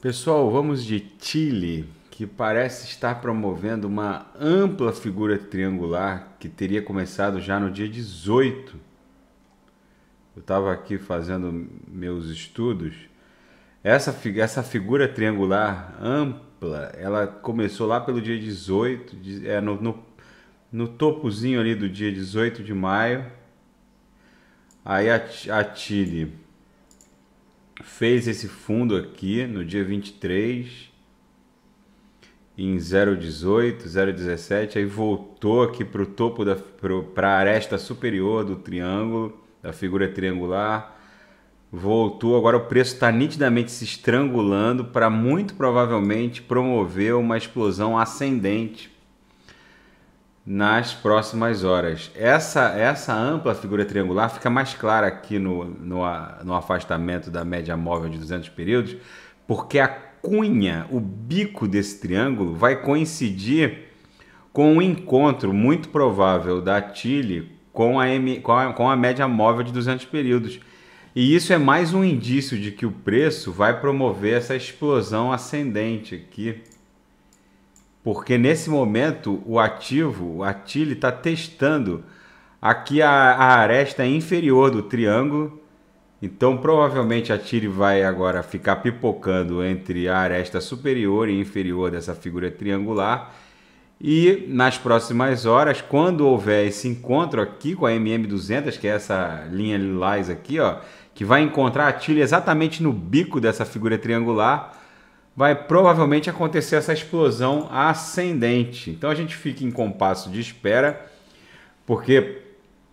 Pessoal, vamos de Chile, que parece estar promovendo uma ampla figura triangular que teria começado já no dia 18. Eu estava aqui fazendo meus estudos. Essa, essa figura triangular ampla, ela começou lá pelo dia 18, é, no, no, no topozinho ali do dia 18 de maio. Aí a, a Chile fez esse fundo aqui no dia 23 em 0,18, 0,17, aí voltou aqui para o topo da para a aresta superior do triângulo, da figura triangular, voltou. Agora o preço está nitidamente se estrangulando para muito provavelmente promover uma explosão ascendente nas próximas horas. Essa, essa ampla figura triangular fica mais clara aqui no, no, no afastamento da média móvel de 200 períodos, porque a cunha, o bico desse triângulo, vai coincidir com um encontro muito provável da Chile com a, M, com a, com a média móvel de 200 períodos. E isso é mais um indício de que o preço vai promover essa explosão ascendente aqui porque nesse momento o ativo, o Atile, está testando aqui a, a aresta inferior do triângulo. Então provavelmente a Tire vai agora ficar pipocando entre a aresta superior e inferior dessa figura triangular. E nas próximas horas, quando houver esse encontro aqui com a MM200, que é essa linha lilás aqui, ó, que vai encontrar a Tire exatamente no bico dessa figura triangular, vai provavelmente acontecer essa explosão ascendente. Então a gente fica em compasso de espera, porque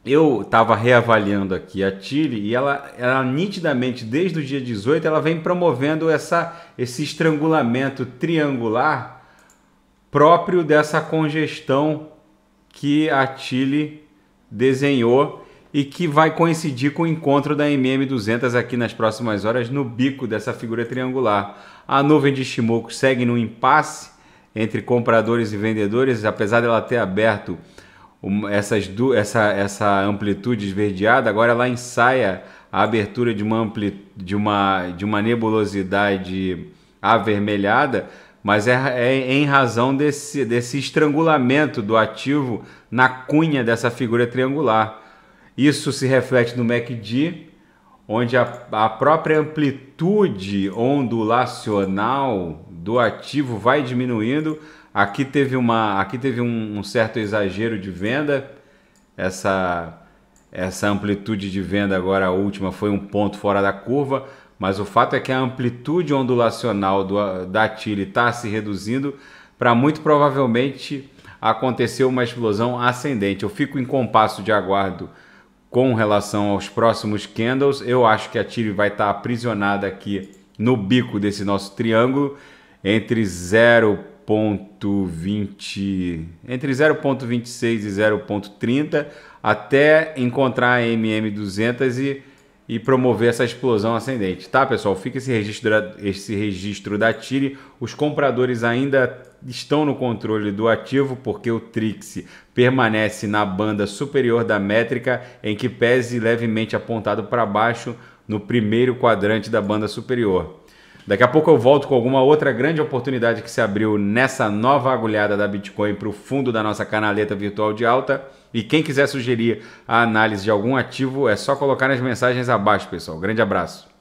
eu estava reavaliando aqui a Chile e ela, ela nitidamente, desde o dia 18, ela vem promovendo essa, esse estrangulamento triangular próprio dessa congestão que a Chile desenhou e que vai coincidir com o encontro da MM200 aqui nas próximas horas no bico dessa figura triangular. A nuvem de Shimoku segue no impasse entre compradores e vendedores, apesar dela ter aberto essas, essa, essa amplitude esverdeada, agora ela ensaia a abertura de uma, ampli, de uma, de uma nebulosidade avermelhada, mas é, é, em razão desse, desse estrangulamento do ativo na cunha dessa figura triangular isso se reflete no MACD, onde a, a própria amplitude ondulacional do ativo vai diminuindo. Aqui teve, uma, aqui teve um, um certo exagero de venda. Essa, essa amplitude de venda agora a última foi um ponto fora da curva, mas o fato é que a amplitude ondulacional do, da TILE está se reduzindo para muito provavelmente acontecer uma explosão ascendente. Eu fico em compasso de aguardo com relação aos próximos candles. Eu acho que a Tire vai estar tá aprisionada aqui no bico desse nosso triângulo entre 0.20 entre 0.26 e 0.30 até encontrar a MM200 e, e promover essa explosão ascendente, tá pessoal? Fica esse registro, esse registro da Tire. Os compradores ainda estão no controle do ativo porque o Trix permanece na banda superior da métrica em que pese levemente apontado para baixo no primeiro quadrante da banda superior. Daqui a pouco eu volto com alguma outra grande oportunidade que se abriu nessa nova agulhada da Bitcoin para o fundo da nossa canaleta virtual de alta. E quem quiser sugerir a análise de algum ativo, é só colocar nas mensagens abaixo, pessoal. Grande abraço.